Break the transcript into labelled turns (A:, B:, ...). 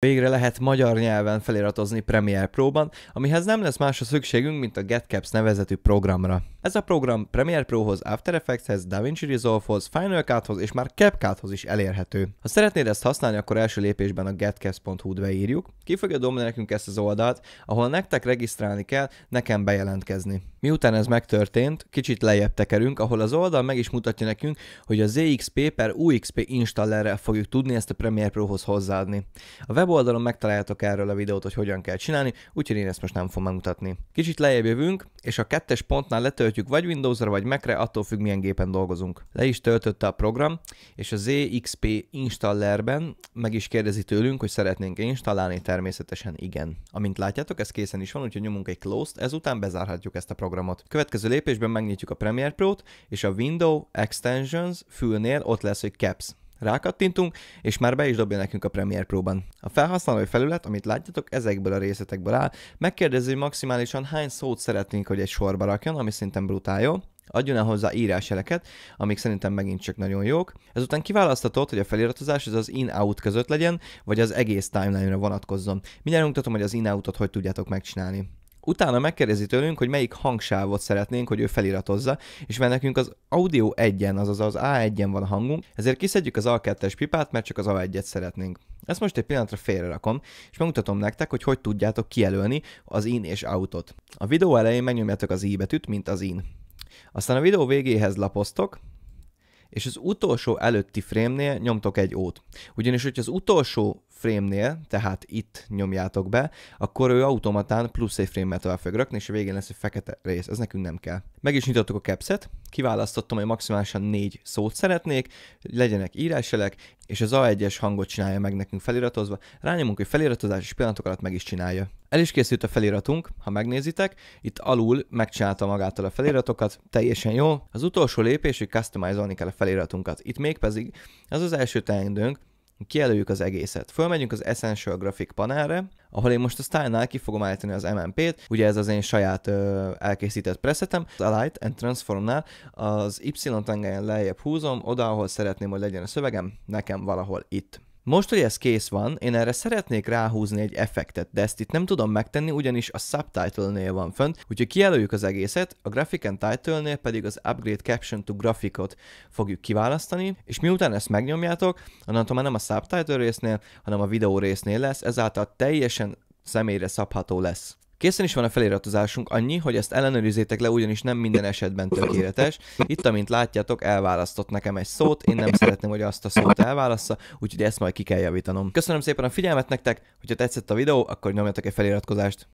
A: Végre lehet magyar nyelven feliratozni Premiere Pro-ban, amihez nem lesz más a szükségünk, mint a GetCaps nevezetű programra. Ez a program Premiere Prohoz, After Effectshez, DaVinci Resolvehoz, Final Cuthoz és már CapCuthoz is elérhető. Ha szeretnéd ezt használni, akkor első lépésben a getcast.hu-t beírjuk, ki fogja dobni nekünk ezt az oldalt, ahol nektek regisztrálni kell, nekem bejelentkezni. Miután ez megtörtént, kicsit lejjebb tekerünk, ahol az oldal meg is mutatja nekünk, hogy a ZXP per UXP installerrel fogjuk tudni ezt a Premiere Prohoz hozzáadni. A weboldalon megtaláljátok erről a videót, hogy hogyan kell csinálni, úgyhogy én ezt most nem fogom megmutatni. Kicsit lejjebb jövünk, és a kettes pontnál letöltjük tölthetjük vagy Windowsra, vagy Macre, attól függ milyen gépen dolgozunk. Le is töltötte a program, és a ZXP installerben meg is kérdezi tőlünk, hogy szeretnénk installálni, természetesen igen. Amint látjátok, ez készen is van, úgyhogy nyomunk egy close-t, ezután bezárhatjuk ezt a programot. Következő lépésben megnyitjuk a Premiere Pro-t, és a Window Extensions fülnél ott lesz, hogy Caps. Rákattintunk, és már be is dobja nekünk a Premiere Pro-ban. A felhasználói felület, amit látjátok, ezekből a részletekből áll. Megkérdezi, hogy maximálisan hány szót szeretnénk, hogy egy sorba rakjon, ami szerintem brutál jó. Adjon el hozzá írásjeleket, amik szerintem megint csak nagyon jók. Ezután kiválasztatott, hogy a feliratozás az az in-out között legyen, vagy az egész timeline-ra vonatkozzon. Mindjárt mutatom, hogy az in ot hogy tudjátok megcsinálni utána megkérdezi tőlünk, hogy melyik hangsávot szeretnénk, hogy ő feliratozza, és mert nekünk az Audio egyen azaz az A1-en van a hangunk, ezért kiszedjük az A2-es pipát, mert csak az A1-et szeretnénk. Ezt most egy pillanatra félre rakom, és megmutatom nektek, hogy hogy tudjátok kijelölni az in és autot. A videó elején megnyomjátok az i betűt, mint az in. Aztán a videó végéhez lapoztok, és az utolsó előtti frémnél nyomtok egy ót. Ugyanis, hogyha az utolsó frame-nél, tehát itt nyomjátok be, akkor ő automatán plusz egy frame-mel tovább fog rakni, és végén lesz egy fekete rész, ez nekünk nem kell. Meg is nyitottuk a capset, kiválasztottam, hogy maximálisan négy szót szeretnék, legyenek írásjelek, és az A1-es hangot csinálja meg nekünk feliratozva, rányomunk, hogy feliratozás és pillanatok alatt meg is csinálja. El is készült a feliratunk, ha megnézitek, itt alul megcsinálta magától a feliratokat, teljesen jó. Az utolsó lépés, hogy customizálni kell a feliratunkat. Itt még pedig az az első teendőnk, kijelöljük az egészet. Fölmegyünk az Essential Graphic panelre, ahol én most a style-nál ki fogom állítani az MMP-t, ugye ez az én saját ö, elkészített presetem, az Alight and transform-nál az Y tengelyen lejjebb húzom, oda, ahol szeretném, hogy legyen a szövegem, nekem valahol itt. Most, hogy ez kész van, én erre szeretnék ráhúzni egy effektet, de ezt itt nem tudom megtenni, ugyanis a subtitle-nél van fönt, úgyhogy kijelöljük az egészet, a Graphic and Title-nél pedig az Upgrade Caption to Graphicot fogjuk kiválasztani, és miután ezt megnyomjátok, onnantól már nem a subtitle résznél, hanem a videó résznél lesz, ezáltal teljesen személyre szabható lesz. Készen is van a feliratozásunk, annyi, hogy ezt ellenőrizzétek le, ugyanis nem minden esetben tökéletes. Itt, amint látjátok, elválasztott nekem egy szót, én nem szeretném, hogy azt a szót elválassza, úgyhogy ezt majd ki kell javítanom. Köszönöm szépen a figyelmet nektek, hogyha tetszett a videó, akkor nyomjatok egy feliratkozást.